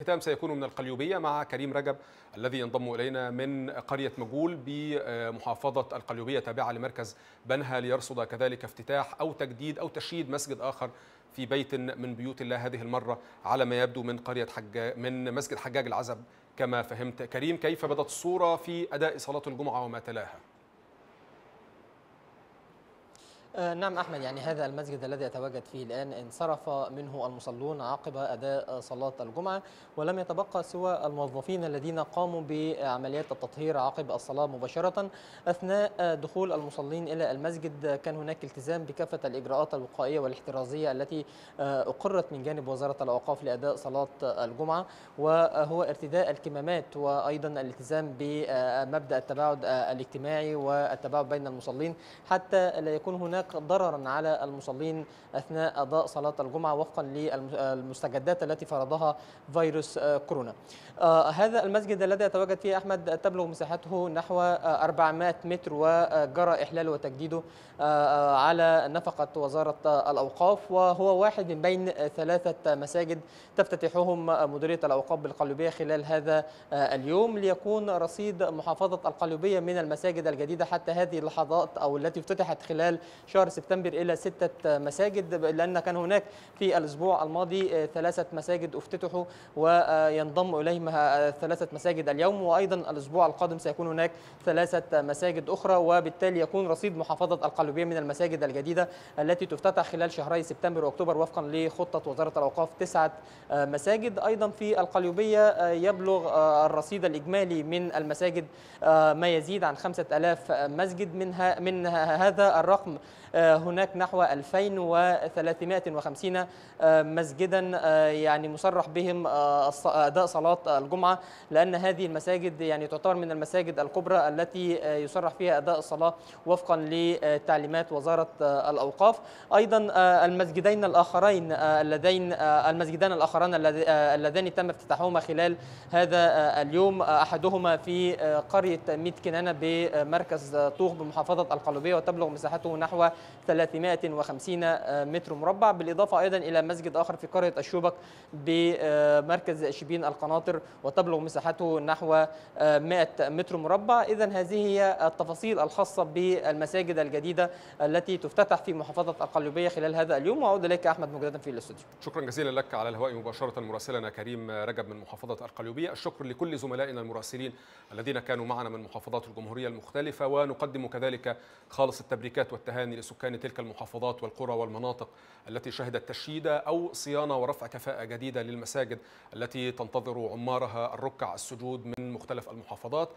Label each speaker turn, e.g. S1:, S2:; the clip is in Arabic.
S1: الختام سيكون من القليوبية مع كريم رجب الذي ينضم إلينا من قرية مجول بمحافظة القليوبية تابعة لمركز بنها ليرصد كذلك افتتاح أو تجديد أو تشييد مسجد آخر في بيت من بيوت الله هذه المرة على ما يبدو من قرية حج... من مسجد حجاج العزب كما فهمت كريم كيف بدت الصورة في أداء صلاة الجمعة وما تلاها؟
S2: آه، نعم أحمد يعني هذا المسجد الذي أتواجد فيه الآن انصرف منه المصلون عقب أداء صلاة الجمعة ولم يتبقى سوى الموظفين الذين قاموا بعمليات التطهير عقب الصلاة مباشرة أثناء دخول المصلين إلى المسجد كان هناك التزام بكافة الإجراءات الوقائية والاحترازية التي آه، أقرت من جانب وزارة الأوقاف لأداء صلاة الجمعة وهو ارتداء الكمامات وأيضا الالتزام بمبدأ التباعد الاجتماعي والتباعد بين المصلين حتى لا يكون هناك هناك ضررا على المصلين أثناء أداء صلاة الجمعة وفقا للمستجدات التي فرضها فيروس كورونا آه، هذا المسجد الذي يتواجد فيه أحمد تبلغ مساحته نحو 400 متر وجرى إحلاله وتجديده آه، آه، على نفقة وزارة الأوقاف وهو واحد من بين ثلاثة مساجد تفتتحهم مديرية الأوقاف بالقليوبية خلال هذا اليوم ليكون رصيد محافظة القليوبية من المساجد الجديدة حتى هذه اللحظات أو التي افتتحت خلال شهر سبتمبر إلى ستة مساجد لأن كان هناك في الأسبوع الماضي آه، ثلاثة مساجد افتتحوا وينضم اليهم آه، ثلاثة مساجد اليوم وأيضا الأسبوع القادم سيكون هناك ثلاثة مساجد أخرى وبالتالي يكون رصيد محافظة القليوبية من المساجد الجديدة التي تفتتح خلال شهري سبتمبر وأكتوبر وفقا لخطة وزارة الأوقاف تسعة مساجد أيضا في القليوبية آه، يبلغ الرصيد الإجمالي من المساجد ما يزيد عن 5000 مسجد منها من هذا الرقم آه، هناك نحو 2350 آه، مسجدا آه، يعني مصرح بهم أداء صلاة الجمعة لأن هذه المساجد يعني تعتبر من المساجد الكبرى التي يصرح فيها أداء الصلاة وفقا لتعليمات وزارة الأوقاف أيضا المسجدين الآخرين اللذين المسجدان الآخران اللذان تم افتتاحهما خلال هذا اليوم أحدهما في قرية ميت كنانة بمركز طوخ بمحافظة القلوبية وتبلغ مساحته نحو 350 آه، متر مربع بالإضافة أيضا إلى مسجد آخر في قرية الشوبك بمركز آه، شبين القناطر وتبلغ مساحته نحو 100 آه، متر مربع إذا هذه هي التفاصيل الخاصة بالمساجد الجديدة التي تفتتح في محافظة القليوبية خلال هذا اليوم وأعود إليك أحمد مجددا في الاستوديو
S1: شكرا جزيلا لك على الهواء مباشرة مراسلنا كريم رجب من محافظة القليوبية الشكر لكل زملائنا المراسلين الذين كانوا معنا من محافظات الجمهورية المختلفة ونقدم كذلك خالص التبريكات والتهاني لسكان تلك المحافظات والقرى والمناطق التي شهدت تشييد أو صيانة ورفع كفاءة جديدة للمساجد التي تنتظر عمارها الركع السجود من مختلف المحافظات